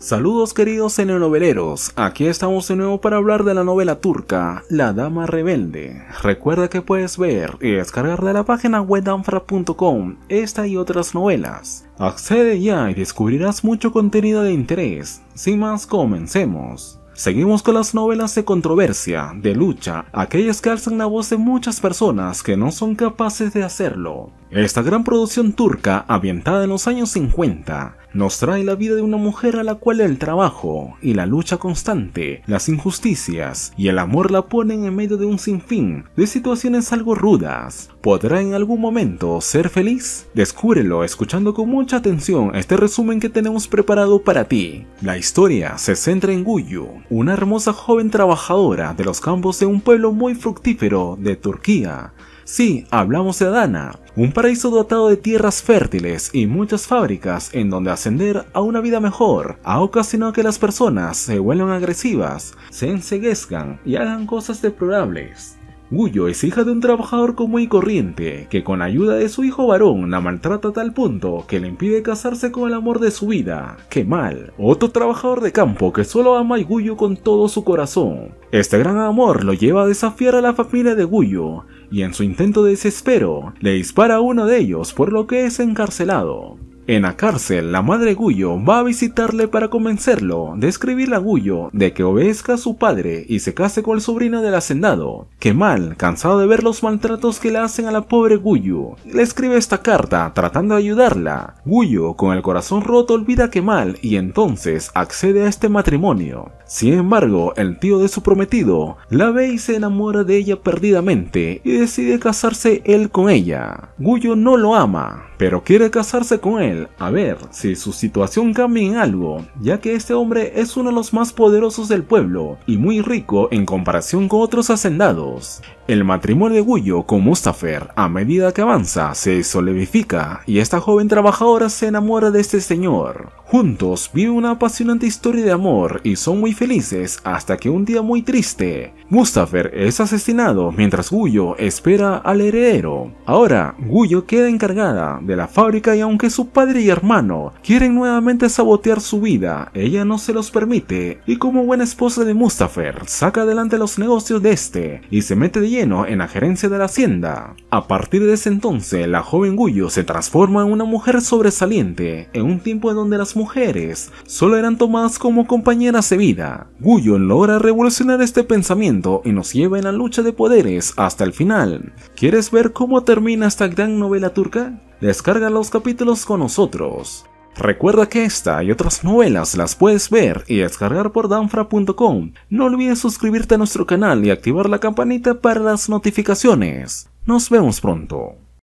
Saludos queridos noveleros, aquí estamos de nuevo para hablar de la novela turca, La Dama Rebelde. Recuerda que puedes ver y descargar de la página webdanfra.com esta y otras novelas. Accede ya y descubrirás mucho contenido de interés. Sin más, comencemos. Seguimos con las novelas de controversia, de lucha, aquellas que alzan la voz de muchas personas que no son capaces de hacerlo. Esta gran producción turca, ambientada en los años 50, nos trae la vida de una mujer a la cual el trabajo y la lucha constante, las injusticias y el amor la ponen en medio de un sinfín de situaciones algo rudas. ¿Podrá en algún momento ser feliz? Descúbrelo escuchando con mucha atención este resumen que tenemos preparado para ti. La historia se centra en Guyu, una hermosa joven trabajadora de los campos de un pueblo muy fructífero de Turquía, Sí, hablamos de Adana, un paraíso dotado de tierras fértiles y muchas fábricas en donde ascender a una vida mejor ha ocasionado que las personas se vuelvan agresivas, se enseguezcan y hagan cosas deplorables. Guyo es hija de un trabajador común y corriente, que con ayuda de su hijo varón la maltrata a tal punto que le impide casarse con el amor de su vida. ¡Qué mal! Otro trabajador de campo que solo ama a Guyo con todo su corazón. Este gran amor lo lleva a desafiar a la familia de Guyo, y en su intento de desespero le dispara a uno de ellos por lo que es encarcelado. En la cárcel, la madre Guyo va a visitarle para convencerlo de escribirle a Guyo de que obedezca a su padre y se case con el sobrino del hacendado. Kemal, cansado de ver los maltratos que le hacen a la pobre Guyo, le escribe esta carta tratando de ayudarla. Guyo, con el corazón roto, olvida a Kemal y entonces accede a este matrimonio. Sin embargo, el tío de su prometido la ve y se enamora de ella perdidamente y decide casarse él con ella. Guyo no lo ama, pero quiere casarse con él a ver si su situación cambia en algo, ya que este hombre es uno de los más poderosos del pueblo y muy rico en comparación con otros hacendados. El matrimonio de Guyo con Mustafer a medida que avanza se solidifica y esta joven trabajadora se enamora de este señor. Juntos viven una apasionante historia de amor y son muy felices hasta que un día muy triste, Mustafer es asesinado mientras Guyo espera al heredero. Ahora, Guyo queda encargada de la fábrica y aunque su padre y hermano quieren nuevamente sabotear su vida, ella no se los permite y como buena esposa de Mustafer saca adelante los negocios de este y se mete de lleno en la gerencia de la hacienda. A partir de ese entonces, la joven Guyo se transforma en una mujer sobresaliente en un tiempo en donde las mujeres solo eran tomadas como compañeras de vida. Guyon logra revolucionar este pensamiento y nos lleva en la lucha de poderes hasta el final. ¿Quieres ver cómo termina esta gran novela turca? Descarga los capítulos con nosotros. Recuerda que esta y otras novelas las puedes ver y descargar por danfra.com. No olvides suscribirte a nuestro canal y activar la campanita para las notificaciones. Nos vemos pronto.